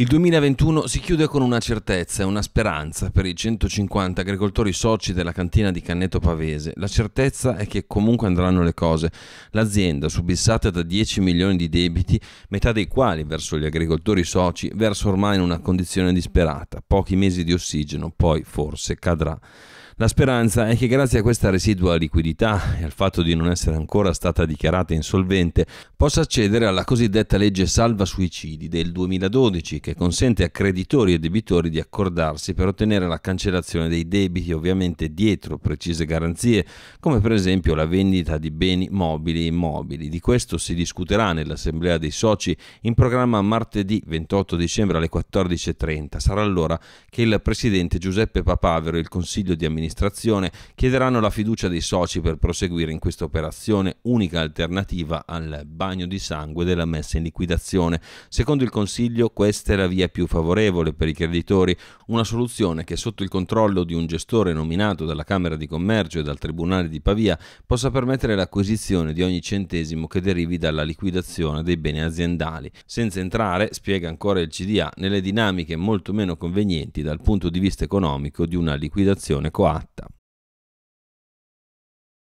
Il 2021 si chiude con una certezza e una speranza per i 150 agricoltori soci della cantina di Canneto Pavese. La certezza è che comunque andranno le cose. L'azienda, subissata da 10 milioni di debiti, metà dei quali verso gli agricoltori soci, versa ormai in una condizione disperata. Pochi mesi di ossigeno, poi forse cadrà. La speranza è che grazie a questa residua liquidità e al fatto di non essere ancora stata dichiarata insolvente possa accedere alla cosiddetta legge salva suicidi del 2012 che consente a creditori e debitori di accordarsi per ottenere la cancellazione dei debiti ovviamente dietro precise garanzie come per esempio la vendita di beni mobili e immobili. Di questo si discuterà nell'assemblea dei soci in programma martedì 28 dicembre alle 14.30. Sarà allora che il presidente Giuseppe Papavero e il consiglio di amministrazione amministrazione chiederanno la fiducia dei soci per proseguire in questa operazione, unica alternativa al bagno di sangue della messa in liquidazione. Secondo il Consiglio questa è la via più favorevole per i creditori, una soluzione che sotto il controllo di un gestore nominato dalla Camera di Commercio e dal Tribunale di Pavia possa permettere l'acquisizione di ogni centesimo che derivi dalla liquidazione dei beni aziendali, senza entrare, spiega ancora il CDA, nelle dinamiche molto meno convenienti dal punto di vista economico di una liquidazione coatta fatta.